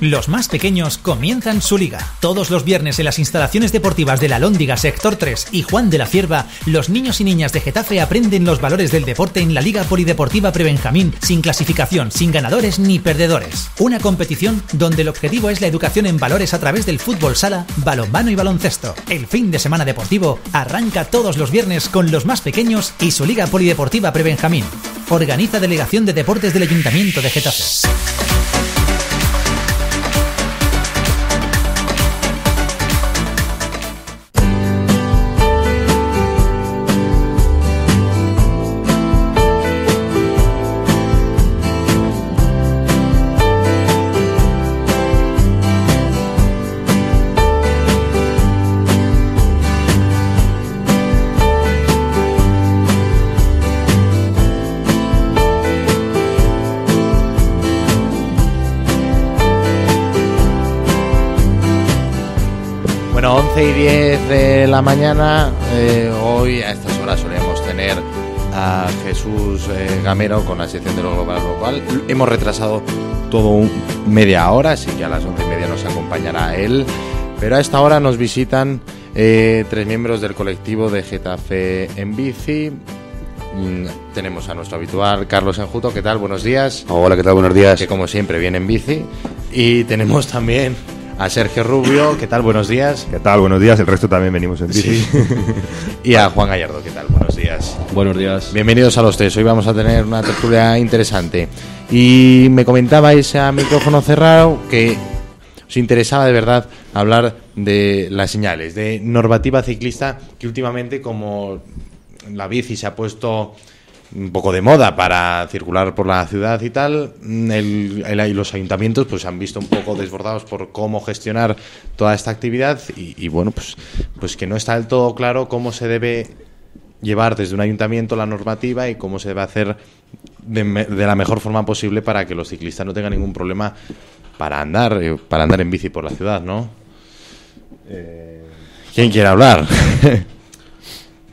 Los más pequeños comienzan su liga. Todos los viernes en las instalaciones deportivas de la Lóndiga Sector 3 y Juan de la Cierva, los niños y niñas de Getafe aprenden los valores del deporte en la Liga Polideportiva Prebenjamín, sin clasificación, sin ganadores ni perdedores. Una competición donde el objetivo es la educación en valores a través del fútbol sala, balonmano y baloncesto. El fin de semana deportivo arranca todos los viernes con los más pequeños y su Liga Polideportiva Prebenjamín. Organiza Delegación de Deportes del Ayuntamiento de Getafe. Bueno, 11 y 10 de la mañana, eh, hoy a estas horas solemos tener a Jesús eh, Gamero con la sección de lo global, lo cual hemos retrasado todo media hora, así que a las 11 y media nos acompañará él. Pero a esta hora nos visitan eh, tres miembros del colectivo de Getafe en bici. Mm, tenemos a nuestro habitual Carlos Enjuto, ¿qué tal? Buenos días. Hola, ¿qué tal? Buenos días. Que como siempre viene en bici. Y tenemos también a Sergio Rubio, ¿qué tal? Buenos días. ¿Qué tal? Buenos días. El resto también venimos en bici. y a Juan Gallardo, ¿qué tal? Buenos días. Buenos días. Bienvenidos a los tres. Hoy vamos a tener una tertulia interesante. Y me comentabais a micrófono cerrado que os interesaba de verdad hablar de las señales, de normativa ciclista que últimamente como la bici se ha puesto un poco de moda para circular por la ciudad y tal. Mm, el, los ayuntamientos pues han visto un poco desbordados por cómo gestionar toda esta actividad y, bueno, pues, pues que no está del todo claro cómo se debe llevar desde un ayuntamiento la normativa y cómo se debe hacer de, la mejor forma posible para que los ciclistas no tengan ningún problema para andar, eh, para andar en bici por la ciudad, ¿no? Eh, ¿Quién quiere hablar?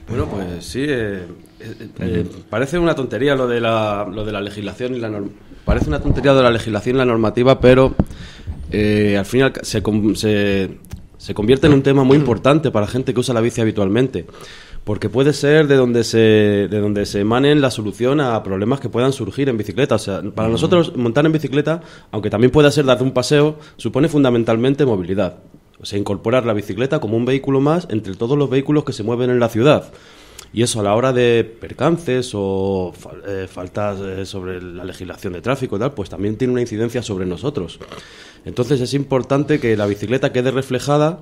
bueno, pues sí. Eh, eh, eh, parece una tontería lo de la, lo de la legislación y la parece una tontería de la legislación la normativa, pero eh, al final se, convierte en un tema muy importante para la gente que usa la bici habitualmente porque puede ser de donde se de donde se emanen la solución a problemas que puedan surgir en bicicleta. O sea, para nosotros montar en bicicleta, aunque también pueda ser dar un paseo, supone fundamentalmente movilidad. O sea, incorporar la bicicleta como un vehículo más entre todos los vehículos que se mueven en la ciudad. Y eso a la hora de percances o eh, faltas eh, sobre la legislación de tráfico tal, pues también tiene una incidencia sobre nosotros. Entonces es importante que la bicicleta quede reflejada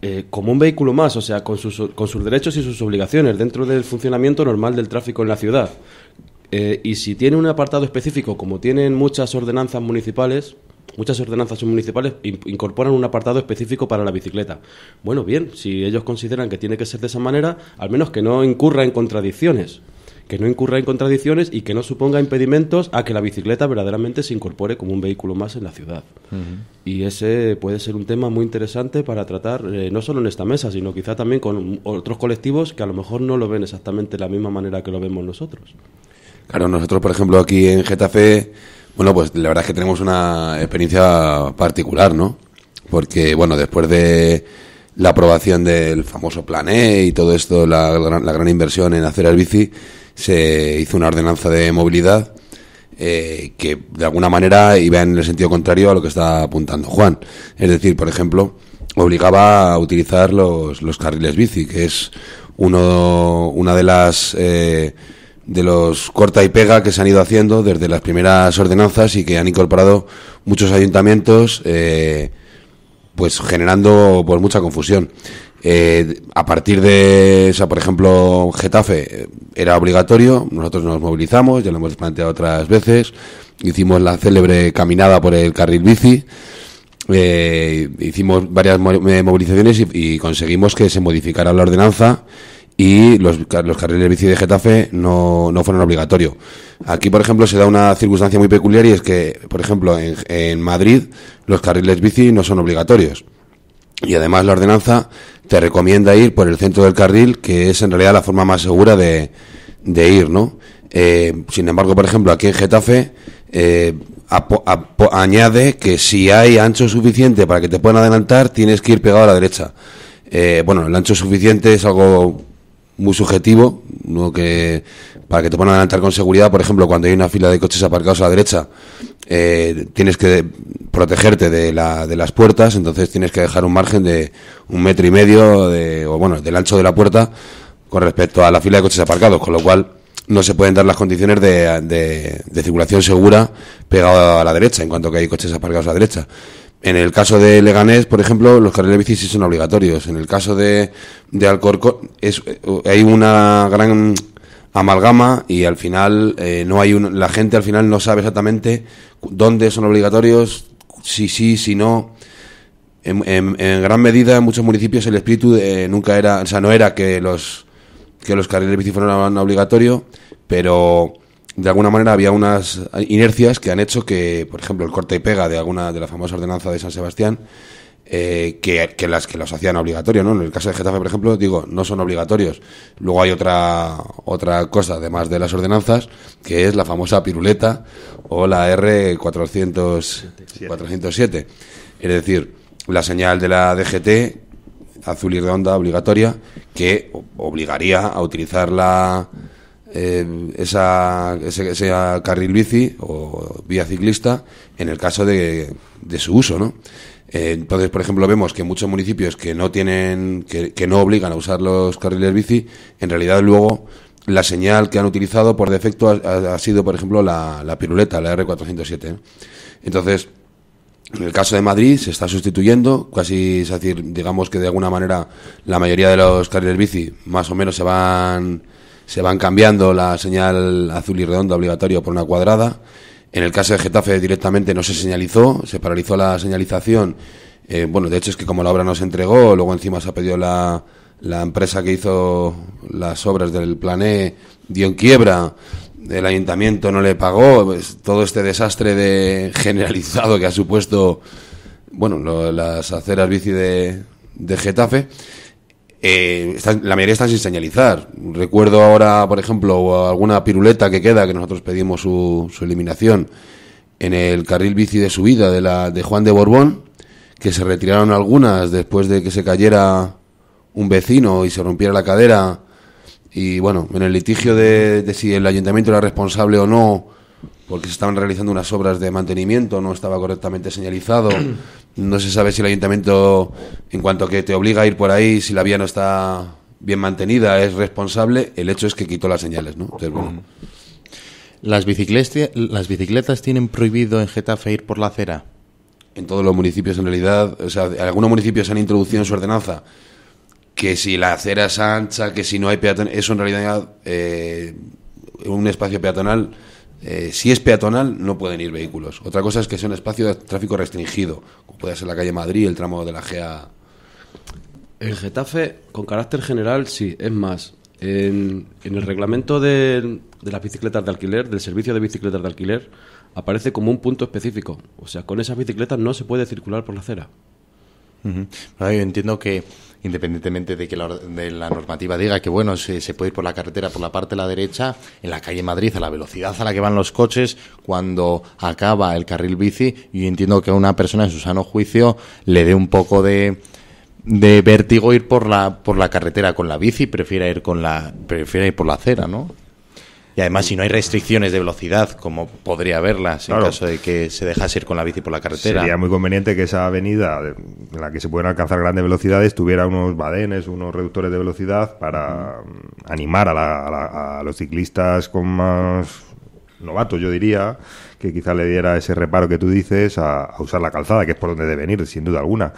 eh, como un vehículo más, o sea, con sus, derechos y sus obligaciones dentro del funcionamiento normal del tráfico en la ciudad. y si tiene un apartado específico, como tienen muchas ordenanzas municipales, Muchas ordenanzas municipales incorporan un apartado específico para la bicicleta. Bueno, bien, si ellos consideran que tiene que ser de esa manera, al menos que no incurra en contradicciones que no incurra en contradicciones y que no suponga impedimentos a que la bicicleta verdaderamente se incorpore como un vehículo más en la ciudad. Y ese puede ser un tema muy interesante para tratar eh, no solo en esta mesa, sino quizá también con otros colectivos que a lo mejor no lo ven exactamente de la misma manera que lo vemos nosotros. Claro, nosotros, por ejemplo, aquí en Getafe bueno, pues la verdad es que tenemos una experiencia particular, ¿no? Porque, bueno, después de la aprobación del famoso Plan E y todo esto, la, gran inversión en hacer el bici, se hizo una ordenanza de movilidad eh, que de alguna manera iba en el sentido contrario a lo que está apuntando Juan. Es decir, por ejemplo, obligaba a utilizar los, los carriles bici, que es uno, una de las... Eh, de los corta y pega que se han ido haciendo desde las primeras ordenanzas y que han incorporado muchos ayuntamientos, eh, pues generando pues mucha confusión. Eh, a partir de, esa, por ejemplo, Getafe eh, era obligatorio, nosotros nos movilizamos, ya lo hemos planteado otras veces, hicimos la célebre caminada por el carril bici, hicimos varias movilizaciones y conseguimos que se modificara la ordenanza y los, los carriles bici de Getafe no, no fueron obligatorios. Aquí, por ejemplo, se da una circunstancia muy peculiar y es que, por ejemplo, en, en Madrid los carriles bici no son obligatorios. Y además la ordenanza te recomienda ir por el centro del carril, que es en realidad la forma más segura de, de ir, ¿no? Eh, sin embargo, por ejemplo, aquí en Getafe eh, añade que si hay ancho suficiente para que te puedan adelantar, tienes que ir pegado a la derecha. Eh, bueno, el ancho suficiente es algo muy subjetivo, ¿no? que para que te puedan adelantar con seguridad, por ejemplo, cuando hay una fila de coches aparcados a la derecha, eh, tienes que protegerte de, la, de las puertas, entonces tienes que dejar un margen de un metro y medio, de, o bueno, del ancho de la puerta con respecto a la fila de coches aparcados, con lo cual no se pueden dar las condiciones de circulación segura pegado a la derecha, en cuanto que hay coches aparcados a la derecha. En el caso de Leganés, por ejemplo, los carriles bici sí son obligatorios. En el caso de, de Alcorcón, es, eh, hay una gran amalgama y al final eh, no hay un, la gente al final no sabe exactamente dónde son obligatorios, si sí, si no. En, en, gran medida, en muchos municipios el espíritu eh, nunca era, o sea, no era que los que los carriles bici fueran obligatorios, pero de alguna manera había unas inercias que han hecho que, por ejemplo, el corte y pega de alguna de la famosa ordenanza de San Sebastián, eh, que, las que los hacían obligatorios, ¿no? En el caso de Getafe, por ejemplo, digo, no son obligatorios. Luego hay otra otra cosa, además de las ordenanzas, que es la famosa piruleta o la R407. Es decir, la señal de la DGT, azul y redonda, obligatoria, que obligaría a utilizar la eh, esa, ese, carril bici o vía ciclista en el caso de, de su uso, ¿no? Eh, entonces, por ejemplo, vemos que muchos municipios que no tienen, que, no obligan a usar los carriles bici, en realidad luego la señal que han utilizado por defecto ha, sido, por ejemplo, la, piruleta, la R407. ¿eh? Entonces, en el caso de Madrid se está sustituyendo, casi, es decir, digamos que de alguna manera la mayoría de los carriles bici más o menos se van se van cambiando la señal azul y redonda obligatorio por una cuadrada. En el caso de Getafe directamente no se señalizó, se paralizó la señalización. Eh, bueno, de hecho es que como la obra no se entregó, luego encima se ha pedido la, la empresa que hizo las obras del Plané, dio en quiebra, el ayuntamiento no le pagó, pues, todo este desastre de generalizado que ha supuesto, bueno, las aceras bici de, de Getafe. Eh, la mayoría están sin señalizar. Recuerdo ahora, por ejemplo, alguna piruleta que queda, que nosotros pedimos su, eliminación, en el carril bici de subida de, la, de Juan de Borbón, que se retiraron algunas después de que se cayera un vecino y se rompiera la cadera. Y bueno, en el litigio de, de si el ayuntamiento era responsable o no, porque se estaban realizando unas obras de mantenimiento, no estaba correctamente señalizado. No se sabe si el ayuntamiento, en cuanto que te obliga a ir por ahí, si la vía no está bien mantenida, es responsable. El hecho es que quitó las señales, ¿no? Mm. ¿Las, bicicletas, ¿Las bicicletas tienen prohibido en Getafe ir por la acera? En todos los municipios, en realidad. O sea, algunos municipios han introducido en su ordenanza que si la acera es ancha, que si no hay peatón, eso en realidad eh, un espacio peatonal eh, si es peatonal, no pueden ir vehículos. Otra cosa es que sea un espacio de tráfico restringido, como puede ser la calle Madrid, el tramo de la GA. El Getafe, con carácter general, sí. Es más, en, el reglamento de, las bicicletas de alquiler, del servicio de bicicletas de alquiler, aparece como un punto específico. O sea, con esas bicicletas no se puede circular por la acera yo entiendo que independientemente de que la, de la normativa diga que bueno se, puede ir por la carretera por la parte de la derecha en la calle Madrid a la velocidad a la que van los coches cuando acaba el carril bici yo entiendo que a una persona en su sano juicio le dé un poco de de vértigo ir por la por la carretera con la bici prefiera ir con la prefiera ir por la acera no y además, si no hay restricciones de velocidad, como podría haberlas en caso de que se dejase ir con la bici por la carretera. Sería muy conveniente que esa avenida en la que se pueden alcanzar grandes velocidades tuviera unos badenes, unos reductores de velocidad para mm, animar a los ciclistas con más novato, yo diría, que quizá le diera ese reparo que tú dices a, usar la calzada, que es por donde debe venir, sin duda alguna.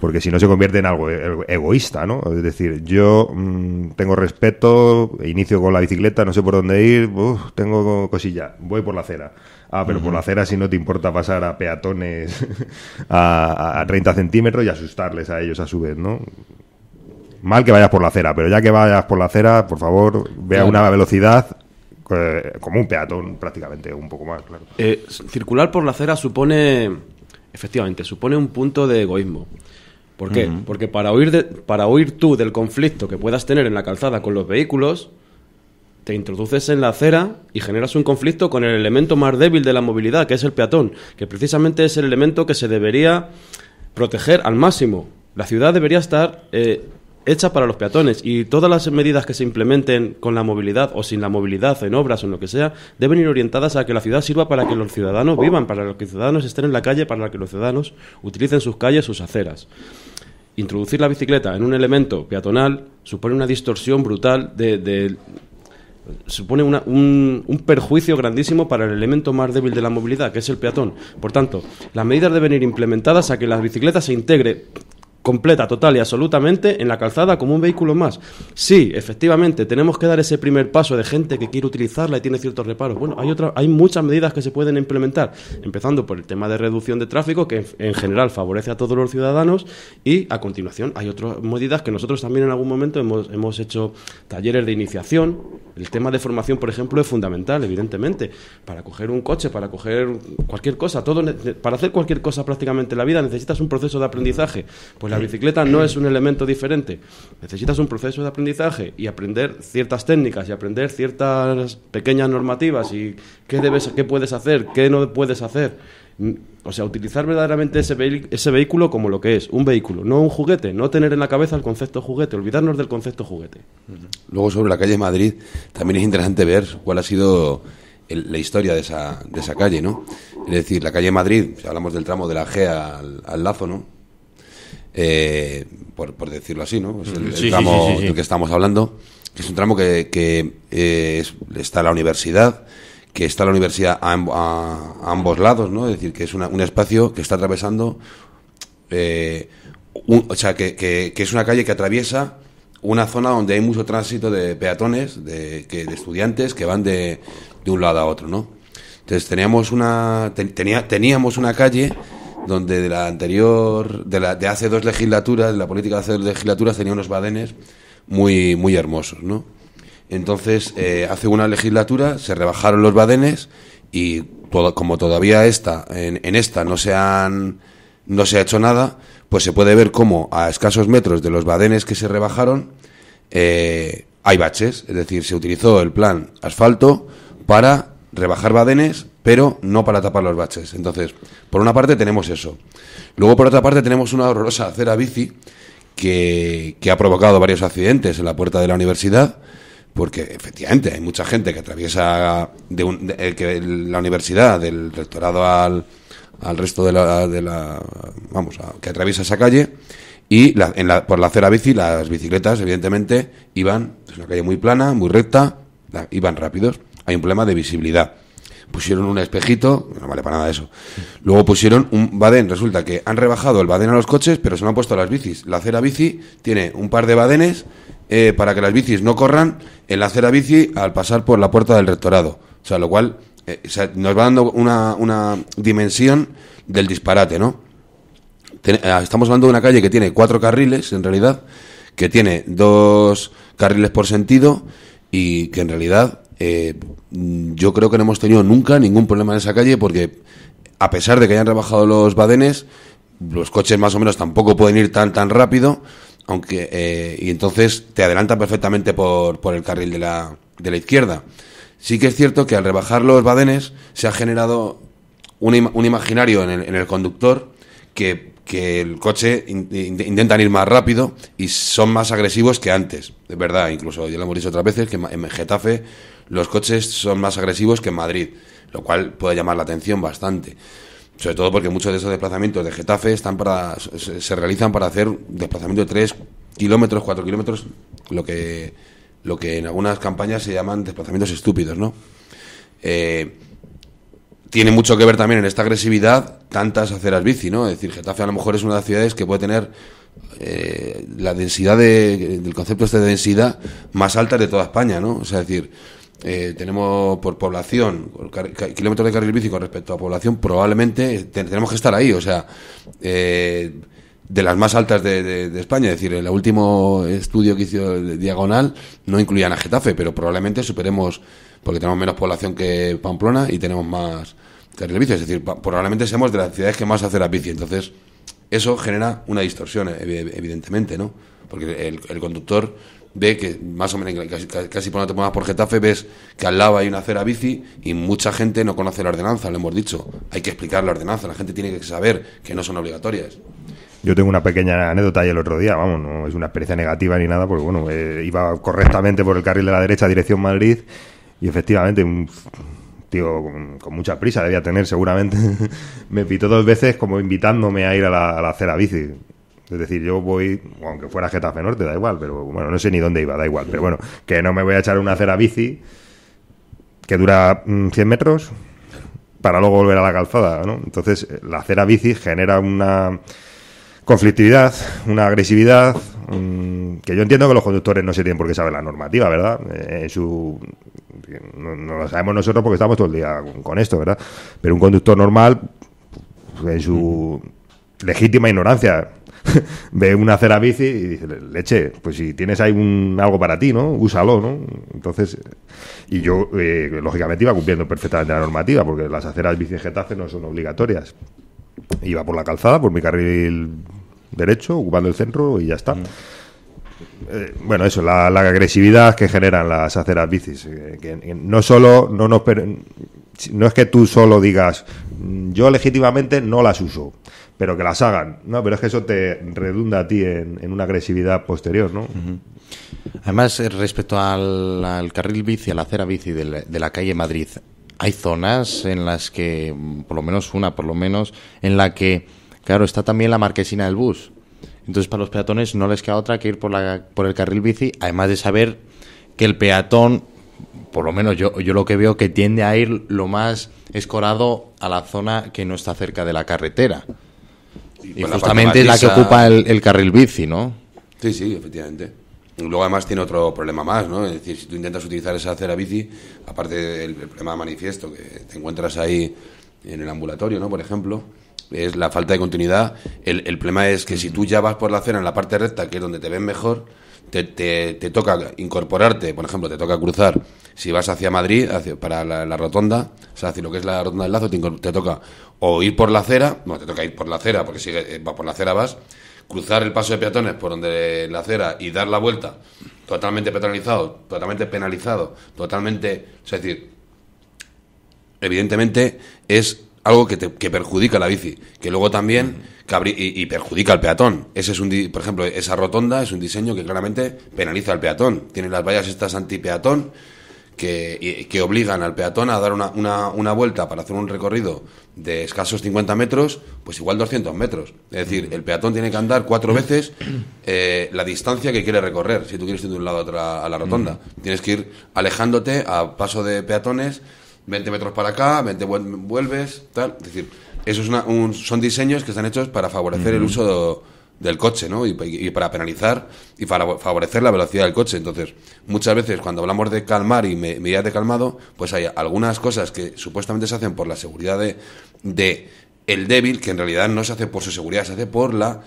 Porque si no se convierte en algo e-, egoísta, ¿no? Es decir, yo mm, tengo respeto, inicio con la bicicleta, no sé por dónde ir, tengo cosilla, voy por la acera. Ah, pero por la acera si no te importa pasar a peatones a, 30 centímetros y asustarles a ellos a su vez, ¿no? mal que vayas por la acera, pero ya que vayas por la acera, por favor, vea a una velocidad eh, como un peatón prácticamente, un poco más, claro. Eh, circular por la acera supone, efectivamente, supone un punto de egoísmo. ¿Por qué? Porque para huir, para tú del conflicto que puedas tener en la calzada con los vehículos, te introduces en la acera y generas un conflicto con el elemento más débil de la movilidad, que es el peatón, que precisamente es el elemento que se debería proteger al máximo. La ciudad debería estar eh, hecha para los peatones y todas las medidas que se implementen con la movilidad o sin la movilidad, en obras o en lo que sea, deben ir orientadas a que la ciudad sirva para que los ciudadanos vivan, para que los ciudadanos estén en la calle, para que los ciudadanos utilicen sus calles, sus aceras. Introducir la bicicleta en un elemento peatonal supone una distorsión brutal de, supone un, un, perjuicio grandísimo para el elemento más débil de la movilidad, que es el peatón. Por tanto, las medidas deben ir implementadas a que la bicicleta se integre completa, total y absolutamente en la calzada como un vehículo más. Sí, efectivamente, tenemos que dar ese primer paso de gente que quiere utilizarla y tiene ciertos reparos. Bueno, hay, otra, hay muchas medidas que se pueden implementar, empezando por el tema de reducción de tráfico, que en, general favorece a todos los ciudadanos, y a continuación hay otras medidas que nosotros también en algún momento hemos, hecho talleres de iniciación. El tema de formación, por ejemplo, es fundamental, evidentemente, para coger un coche, para coger cualquier cosa, todo, para hacer cualquier cosa prácticamente en la vida necesitas un proceso de aprendizaje. Pues la la bicicleta no es un elemento diferente. Necesitas un proceso de aprendizaje y aprender ciertas técnicas y aprender ciertas pequeñas normativas y qué debes, qué puedes hacer, qué no puedes hacer. Mm, o sea, utilizar verdaderamente ese, vehículo como lo que es, un vehículo, no un juguete, no tener en la cabeza el concepto juguete, olvidarnos del concepto juguete. Luego sobre la calle Madrid también es interesante ver cuál ha sido la historia de esa, calle, ¿no? Es decir, la calle Madrid, hablamos del tramo de la G al, al Lazo, ¿no? Eh, por, decirlo así, ¿no? Es el, tramo del que estamos hablando, es un tramo que, eh, está la universidad, que está la universidad a, ambos lados, ¿no? Es decir, que es un espacio que está atravesando, eh, o sea, que, es una calle que atraviesa una zona donde hay mucho tránsito de peatones, de, estudiantes que van de, de, un lado a otro, ¿no? Entonces teníamos una, tenía, teníamos una calle donde de la anterior, de, la, de hace dos legislaturas, de la política de hace dos legislaturas, tenía unos badenes muy, muy hermosos, ¿no? Entonces, eh, hace una legislatura se rebajaron los badenes y todo, como todavía esta, en, esta no se, han, no se ha hecho nada, pues se puede ver cómo a escasos metros de los badenes que se rebajaron eh, hay baches, es decir, se utilizó el plan asfalto para rebajar badenes pero no para tapar los baches. Entonces, por una parte tenemos eso. Luego, por otra parte, tenemos una horrorosa acera bici que, ha provocado varios accidentes en la puerta de la universidad porque efectivamente hay mucha gente que atraviesa de, eh, que la universidad, del rectorado al, al resto de la, vamos, que atraviesa esa calle y por la acera bici las bicicletas evidentemente iban, es una calle muy plana, muy recta, iban rápidos, hay un problema de visibilidad pusieron un espejito, no vale para nada eso. Luego pusieron un badén, resulta que han rebajado el badén a los coches, pero se lo han puesto a las bicis. La acera bici tiene un par de badenes eh, para que las bicis no corran en la acera bici al pasar por la puerta del rectorado. O sea, lo cual eh, nos va dando una, dimensión del disparate, ¿no? Eh, estamos hablando de una calle que tiene cuatro carriles, en realidad, que tiene dos carriles por sentido y que en realidad eh, yo creo que no hemos tenido nunca ningún problema en esa calle porque a pesar de que hayan rebajado los badenes, los coches más o menos tampoco pueden ir tan tan rápido, aunque eh, y entonces te adelantan perfectamente por, por el carril de la, de la izquierda. Sí que es cierto que al rebajar los badenes se ha generado un, imaginario en el, en el conductor que, el coche intenta intentan ir más rápido y son más agresivos que antes. Es verdad, incluso ya lo hemos dicho otras veces que en Getafe los coches son más agresivos que en Madrid, lo cual puede llamar la atención bastante. Sobre todo porque muchos de esos desplazamientos de Getafe están para, se, realizan para hacer desplazamiento de 3 kilómetros, 4 kilómetros, lo que, lo que en algunas campañas se llaman desplazamientos estúpidos, ¿no? Eh, tiene mucho que ver también en esta agresividad tantas aceras bici, ¿no? Es decir, Getafe a lo mejor es una de las ciudades que puede tener eh, la densidad del concepto este de densidad más alta de toda España, ¿no? O sea, decir, eh, tenemos por población, kilómetros de carril bici con respecto a población, probablemente tenemos que estar ahí, o sea, eh, de las más altas de, España. Es decir, el último estudio que hizo Diagonal no incluía a Getafe, pero probablemente superemos, porque tenemos menos población que Pamplona y tenemos más carril bici, es decir, probablemente seamos de las ciudades que más hace la bici, entonces eso genera una distorsión, eh, evidentemente, ¿no? Porque el conductor ve que más o menos casi, casi por no te por Getafe ves que al lado hay una acera bici y mucha gente no conoce la ordenanza, lo hemos dicho. Hay que explicar la ordenanza, la gente tiene que saber que no son obligatorias. Yo tengo una pequeña anécdota y el otro día, vamos, no es una experiencia negativa ni nada, porque bueno, eh, iba correctamente por el carril de la derecha dirección Madrid y efectivamente un tío con, mucha prisa debía tener seguramente, me pitó dos veces como invitándome a ir a la, a acera bici es decir, yo voy, aunque fuera Getafe Norte, da igual, pero bueno, no sé ni dónde iba, da igual. Pero bueno, que no me voy a echar una cera bici que dura 100 mm, metros para luego volver a la calzada, ¿no? Entonces, la acera bici genera una conflictividad, una agresividad, mm, que yo entiendo que los conductores no se tienen por qué saber la normativa, ¿verdad? Eh, en su, no, lo sabemos nosotros porque estamos todo el día con esto, ¿verdad? Pero un conductor normal, pues, en su legítima ignorancia, ve una acera bici y dice, leche, pues si tienes ahí algo para ti, ¿no? Úsalo, ¿no? Entonces, y yo, eh, lógicamente, iba cumpliendo perfectamente la normativa, porque las aceras bici en Getafe no son obligatorias. Iba por la calzada, por mi carril derecho, ocupando el centro y ya está. Mm. Eh, bueno, eso, la, agresividad que generan las aceras bicis. Eh, que, no solo, no, nos, no es que tú solo digas, mm, yo legítimamente no las uso, pero que las hagan, ¿no? Pero es que eso te redunda a ti en, una agresividad posterior, ¿no? Además, eh, respecto al, carril bici, a la acera bici de la, calle Madrid, hay zonas en las que, mm, por lo menos una, por lo menos, en la que, claro, está también la marquesina del bus. Entonces, para los peatones no les queda otra que ir por, la, por el carril bici, además de saber que el peatón, por lo menos yo, yo lo que veo, que tiende a ir lo más escorado a la zona que no está cerca de la carretera. Y, justamente la, la que ocupa el, carril bici, ¿no? Sí, sí, efectivamente. Y luego además tiene otro problema más, ¿no? Es decir, si tú intentas utilizar esa acera bici, aparte del problema manifiesto que te encuentras ahí en el ambulatorio, ¿no? Por ejemplo, es la falta de continuidad. El, problema es que si tú ya vas por la acera en la parte recta, que es donde te ven mejor, te, te toca incorporarte, por ejemplo, te toca cruzar si vas hacia Madrid, hacia, para la, rotonda, o sea, hacia lo que es la rotonda del Lazo, te, toca o ir por la acera, no, te toca ir por la acera, porque si eh, va por la acera vas, cruzar el paso de peatones por donde la acera y dar la vuelta, totalmente penalizado, totalmente penalizado, totalmente... es decir, evidentemente es algo que, te, que perjudica la bici, que luego también y, perjudica al peatón. Ese es un, por ejemplo, esa rotonda es un diseño que claramente penaliza al peatón. Tiene las vallas estas anti-peatón que, obligan al peatón a dar una, una, una, vuelta para hacer un recorrido de escasos 50 metros, pues igual 200 metros. Es decir, el peatón tiene que andar cuatro veces eh, la distancia que quiere recorrer. Si tú quieres ir de un lado a, otra, a la mm. rotonda, tienes que ir alejándote a paso de peatones, 20 metros para acá, 20 vuelves, tal. Es decir, eso es son diseños que están hechos para favorecer el mm. uso. De, del coche, ¿no? Y, para penalizar y para favorecer la velocidad del coche. Entonces, muchas veces cuando hablamos de calmar y medidas de calmado, pues hay algunas cosas que supuestamente se hacen por la seguridad de, el débil, que en realidad no se hace por su seguridad, se hace por la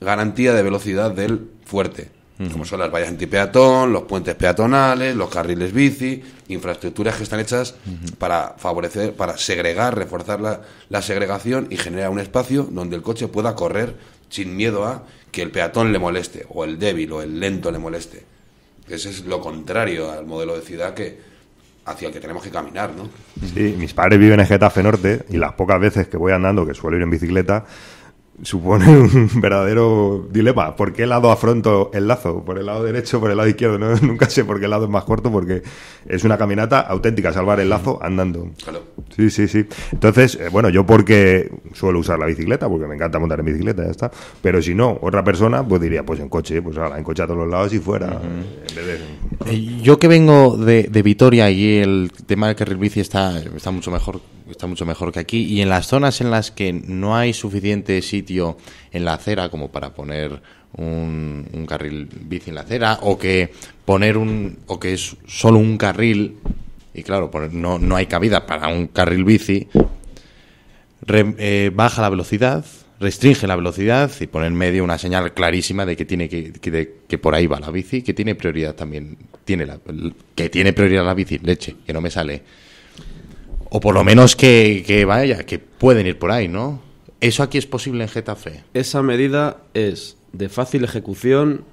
garantía de velocidad del fuerte. Como son las vallas antipeatón, los puentes peatonales, los carriles bici, infraestructuras que están hechas para favorecer, para segregar, reforzar la, la segregación y generar un espacio donde el coche pueda correr sin miedo a que el peatón le moleste, o el débil, o el lento le moleste. Ese es lo contrario al modelo de ciudad que, hacia el que tenemos que caminar, ¿no? Sí, mis padres viven en Getafe Norte y las pocas veces que voy andando, que suelo ir en bicicleta, supone un verdadero dilema. ¿Por qué lado afronto el lazo? ¿Por el lado derecho por el lado izquierdo? nunca sé por qué lado es más corto porque es una caminata auténtica, salvar el lazo andando. Sí, sí, sí. Entonces, eh, bueno, yo porque suelo usar la bicicleta, porque me encanta montar en bicicleta, ya está. Pero si no, otra persona, pues diría, pues en coche, pues ahora, en coche a todos los lados y fuera. Eh, yo que vengo de, Vitoria y el tema de carril bici está, está, mucho mejor, está mucho mejor que aquí. Y en las zonas en las que no hay suficientes sitio en la acera como para poner un, carril bici en la acera o que poner un o que es solo un carril y claro, no, no hay cabida para un carril bici, eh, baja la velocidad, restringe la velocidad y pone en medio una señal clarísima de que tiene que, que, por ahí va la bici, que tiene prioridad también, tiene la, que tiene prioridad la bici, leche, que no me sale. O por lo menos que, que vaya, que pueden ir por ahí, ¿no? ¿Eso aquí es posible en Getafe? Esa medida es de fácil ejecución,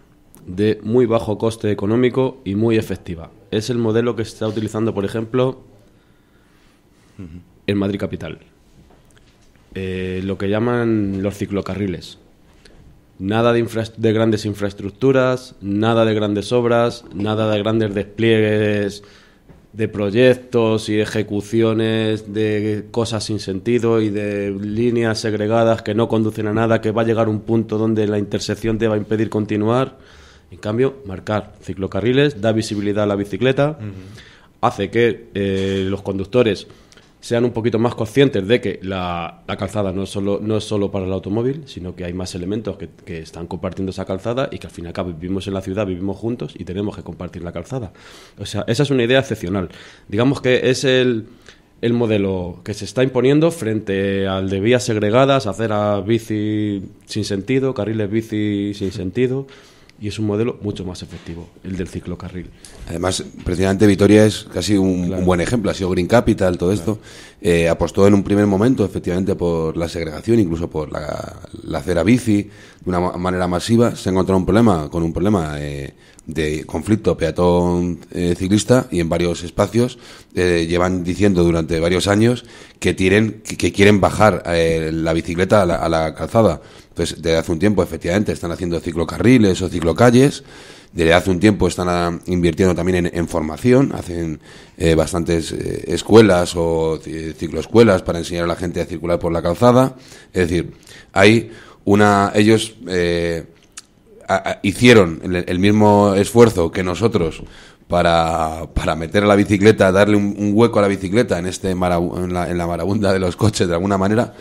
de muy bajo coste económico y muy efectiva. Es el modelo que se está utilizando, por ejemplo, en Madrid Capital. Eh, lo que llaman los ciclocarriles. Nada de grandes infraestructuras, nada de grandes obras, nada de grandes despliegues de proyectos y ejecuciones de cosas sin sentido y de líneas segregadas que no conducen a nada, que va a llegar un punto donde la intersección te va a impedir continuar. En cambio, marcar ciclocarriles da visibilidad a la bicicleta, hace que eh, los conductores sean un poquito más conscientes de que la, la calzada no es, solo, no es solo para el automóvil, sino que hay más elementos que, que están compartiendo esa calzada y que al fin y al cabo vivimos en la ciudad, vivimos juntos y tenemos que compartir la calzada. O sea, esa es una idea excepcional. Digamos que es el, el modelo que se está imponiendo frente al de vías segregadas, hacer a bici sin sentido, carriles bici sin sentido y es un modelo mucho más efectivo, el del ciclocarril. Además, precisamente Vitoria es casi un, buen ejemplo, ha sido Green Capital, todo esto. Eh, apostó en un primer momento, efectivamente, por la segregación, incluso por la, la acera bici, de una manera masiva. Se encontró un problema, con un problema eh, de conflicto peatón-ciclista eh, y en varios espacios llevan diciendo durante varios años que, tienen, que, quieren bajar la bicicleta a la calzada entonces, pues desde hace un tiempo, efectivamente, están haciendo ciclocarriles o ciclocalles. Desde hace un tiempo están ah, invirtiendo también en, formación, hacen eh, bastantes eh, escuelas o eh, cicloescuelas para enseñar a la gente a circular por la calzada. Es decir, hay una. Ellos hicieron el, mismo esfuerzo que nosotros para, para meter a la bicicleta, darle un, hueco a la bicicleta en, este en, la, en la marabunda de los coches de alguna manera,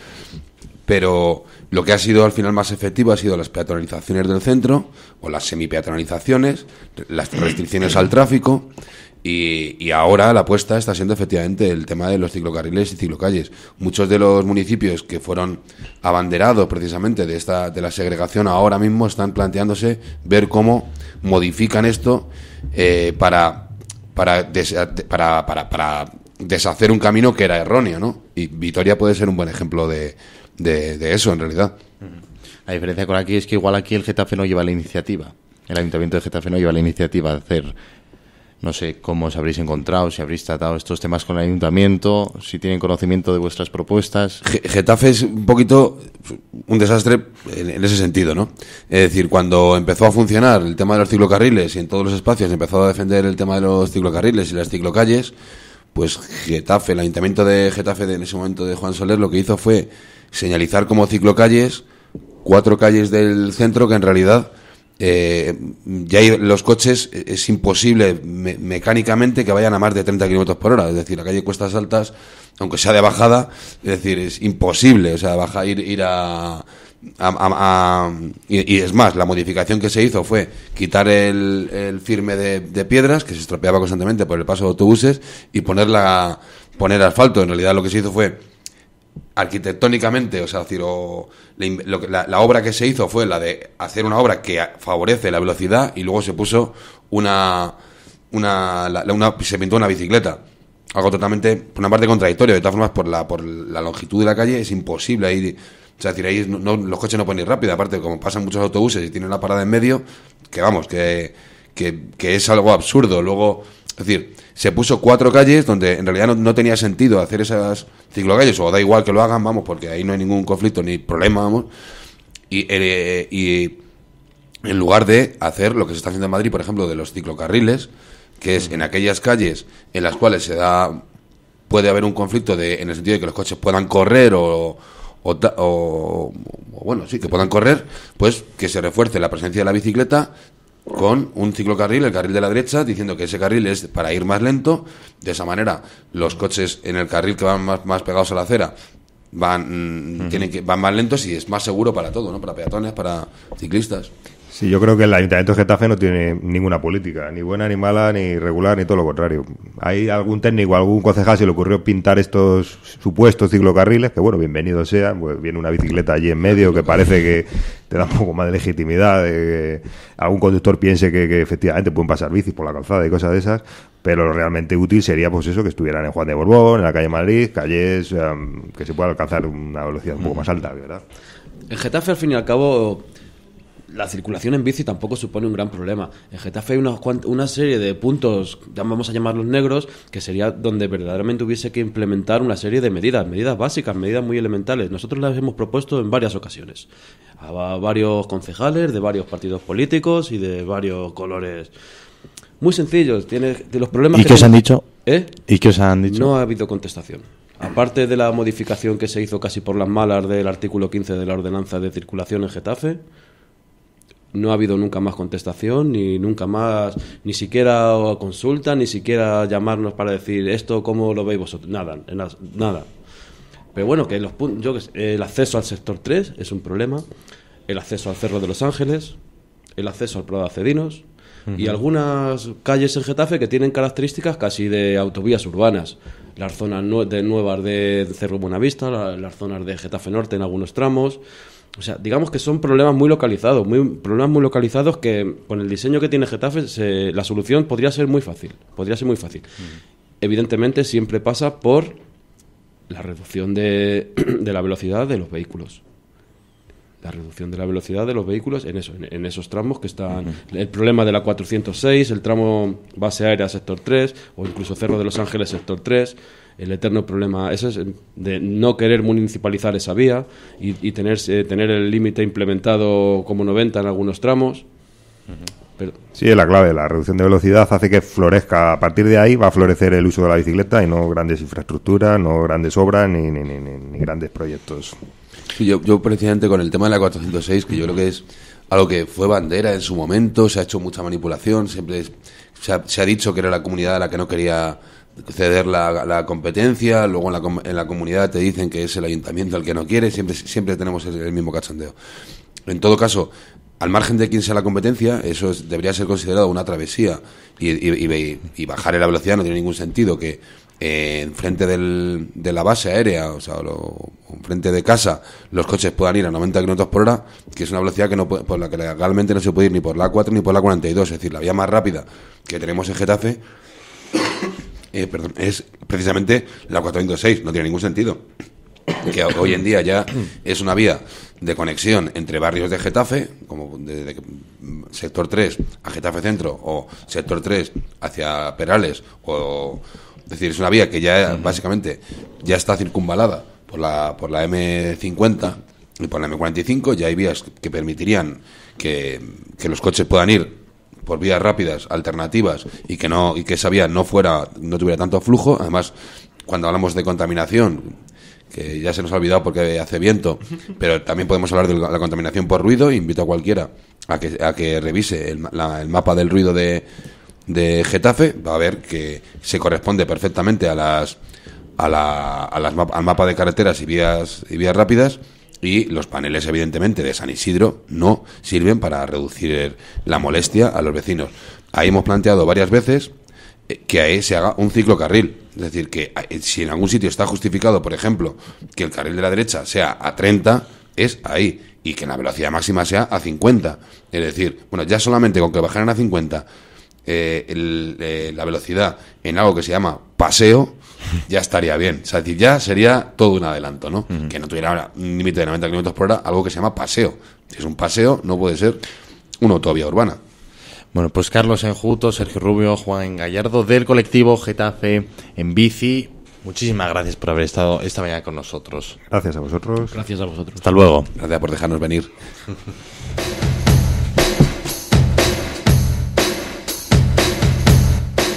pero lo que ha sido al final más efectivo ha sido las peatonalizaciones del centro o las semi semipeatonalizaciones, las restricciones al tráfico y, ahora la apuesta está siendo efectivamente el tema de los ciclocarriles y ciclocalles. Muchos de los municipios que fueron abanderados precisamente de esta de la segregación ahora mismo están planteándose ver cómo modifican esto eh, para, para, para, para deshacer un camino que era erróneo, ¿no? Y Vitoria puede ser un buen ejemplo de, de, eso, en realidad. La diferencia con aquí es que igual aquí el Getafe no lleva la iniciativa. El Ayuntamiento de Getafe no lleva la iniciativa de hacer no sé cómo os habréis encontrado, si habréis tratado estos temas con el ayuntamiento, si tienen conocimiento de vuestras propuestas. Getafe es un poquito un desastre en ese sentido, ¿no? Es decir, cuando empezó a funcionar el tema de los ciclocarriles y en todos los espacios empezó a defender el tema de los ciclocarriles y las ciclocalles, pues Getafe, el ayuntamiento de Getafe de, en ese momento de Juan Soler lo que hizo fue señalizar como ciclocalles cuatro calles del centro que en realidad eh, ya los coches eh, es imposible mecánicamente que vayan a más de 30 kilómetros por hora. Es decir, la calle Cuestas Altas, aunque sea de bajada, es decir, es imposible. O sea, bajar, ir, ir a y, es más, la modificación que se hizo fue quitar el, firme de, piedras, que se estropeaba constantemente por el paso de autobuses, y poner, poner asfalto. En realidad lo que se hizo fue arquitectónicamente, o sea, la, obra que se hizo fue la de hacer una obra que favorece la velocidad y luego se puso una, una, se pintó una bicicleta algo totalmente, por una parte, contradictorio. De todas formas, por la, por la longitud de la calle es imposible ir es decir, ahí no, los coches no ir rápido. Aparte, como pasan muchos autobuses y tienen la parada en medio, que vamos, que, que, es algo absurdo. Luego, es decir, se puso cuatro calles donde en realidad no, tenía sentido hacer esas ciclocalles, o da igual que lo hagan, vamos, porque ahí no hay ningún conflicto ni problema, vamos. Y, eh, y en lugar de hacer lo que se está haciendo en Madrid, por ejemplo, de los ciclocarriles, que es en aquellas calles en las cuales se da puede haber un conflicto de, en el sentido de que los coches puedan correr o, o, bueno, sí, que puedan correr, pues que se refuerce la presencia de la bicicleta con un ciclocarril, el carril de la derecha, diciendo que ese carril es para ir más lento. De esa manera, los coches en el carril que van más, pegados a la acera van, mm, tienen que, van más lentos y es más seguro para todo, ¿no? Para peatones, para ciclistas. Sí, yo creo que el Ayuntamiento de Getafe no tiene ninguna política, ni buena, ni mala, ni regular, ni todo lo contrario. Hay algún técnico, algún concejal se le ocurrió pintar estos supuestos ciclocarriles, que bueno, bienvenido sea, pues viene una bicicleta allí en medio que parece que te da un poco más de legitimidad, de que algún conductor piense que, efectivamente pueden pasar bicis por la calzada y cosas de esas, pero lo realmente útil sería pues eso, que estuvieran en Juan de Borbón, en la calle Madrid, calles em, que se pueda alcanzar una velocidad un poco más alta, ¿verdad? El Getafe, al fin y al cabo la circulación en bici tampoco supone un gran problema. En Getafe hay una, una serie de puntos, vamos a llamarlos negros, que sería donde verdaderamente hubiese que implementar una serie de medidas, medidas básicas, medidas muy elementales. Nosotros las hemos propuesto en varias ocasiones, a varios concejales de varios partidos políticos y de varios colores. Muy sencillos, tiene los problemas ¿Y qué os han dicho? ¿Eh? ¿Y qué os han dicho? No ha habido contestación. Aparte de la modificación que se hizo casi por las malas del artículo 15 de la ordenanza de circulación en Getafe, no ha habido nunca más contestación, ni nunca más, ni siquiera consulta, ni siquiera llamarnos para decir esto, ¿cómo lo veis vosotros? Nada, nada. Pero bueno, que los el acceso al sector 3 es un problema, el acceso al Cerro de los Ángeles, el acceso al Prado de y algunas calles en Getafe que tienen características casi de autovías urbanas. Las zonas de nuevas de Cerro Buenavista, las zonas de Getafe Norte en algunos tramos, o sea, digamos que son problemas muy localizados, muy, problemas muy localizados que con el diseño que tiene Getafe la solución podría ser muy fácil, podría ser muy fácil. Mm. Evidentemente siempre pasa por la reducción de la velocidad de los vehículos la reducción de la velocidad de los vehículos en, esos tramos que están. El problema de la 406, el tramo base aérea sector 3, o incluso Cerro de los Ángeles sector 3, el eterno problema ese es de no querer municipalizar esa vía y, eh, tener, el límite implementado como 90 en algunos tramos. sí, es la clave. La reducción de velocidad hace que florezca. A partir de ahí va a florecer el uso de la bicicleta y no grandes infraestructuras, no grandes obras ni grandes proyectos yo, precisamente con el tema de la 406, que yo creo que es algo que fue bandera en su momento, se ha hecho mucha manipulación, siempre se, ha, dicho que era la comunidad a la que no quería ceder la, competencia, luego en la, comunidad te dicen que es el ayuntamiento el que no quiere, siempre, siempre tenemos el, mismo cachondeo. En todo caso, al margen de quién sea la competencia, eso debería ser considerado una travesía y, y, bajar en la velocidad no tiene ningún sentido que en eh, enfrente de la base aérea, o sea, lo, frente de casa los coches puedan ir a 90 km por hora, que es una velocidad que no por la que legalmente no se puede ir ni por la 4 ni por la 42, es decir, la vía más rápida que tenemos en Getafe eh, es precisamente la 406, no tiene ningún sentido. Que hoy en día ya es una vía de conexión entre barrios de Getafe, como de, sector 3 a Getafe Centro o sector 3 hacia Perales o es decir, es una vía que ya básicamente ya está circunvalada por la, por la M50 y por la M45 ya hay vías que permitirían que, los coches puedan ir por vías rápidas, alternativas y que no y que esa vía no fuera no tuviera tanto flujo, además cuando hablamos de contaminación que ya se nos ha olvidado porque hace viento, pero también podemos hablar de la contaminación por ruido. Invito a cualquiera a que, a que revise el, el mapa del ruido de, de Getafe, va a ver que se corresponde perfectamente a las a, la, las, al mapa de carreteras y vías, y vías rápidas y los paneles, evidentemente, de San Isidro no sirven para reducir la molestia a los vecinos. Ahí hemos planteado varias veces eh, que ahí se haga un ciclocarril. Es decir, que ah, eh, si en algún sitio está justificado, por ejemplo, que el carril de la derecha sea a 30, es ahí. Y que la velocidad máxima sea a 50. Es decir, bueno, ya solamente con que bajaran a 50 eh, la velocidad en algo que se llama paseo, ya estaría bien. O sea, decir, ya sería todo un adelanto, ¿no? Que no tuviera un límite de 90 kilómetros por hora, algo que se llama paseo. Si es un paseo, no puede ser una autovía urbana. Bueno, pues Carlos Enjuto, Sergio Rubio, Juan Gallardo del colectivo Getafe en bici. Muchísimas gracias por haber estado esta mañana con nosotros. Gracias a vosotros. Gracias a vosotros. Hasta luego. Gracias por dejarnos venir.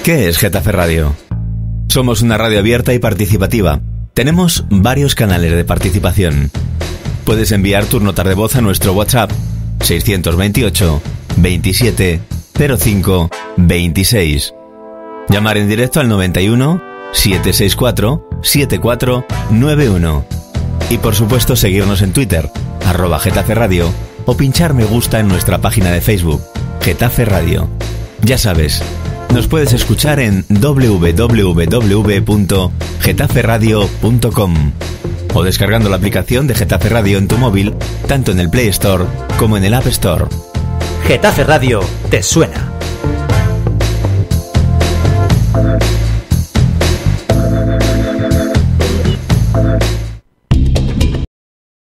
¿Qué es Getafe Radio? Somos una radio abierta y participativa. Tenemos varios canales de participación. Puedes enviar tu notar de voz a nuestro WhatsApp 628 27 05 26. Llamar en directo al 91 764 7491. Y por supuesto seguirnos en Twitter, arroba Getafe Radio, o pinchar me gusta en nuestra página de Facebook, Getafe Radio. Ya sabes, nos puedes escuchar en www.getaferradio.com o descargando la aplicación de Getafe Radio en tu móvil, tanto en el Play Store como en el App Store. Getafe Radio te suena.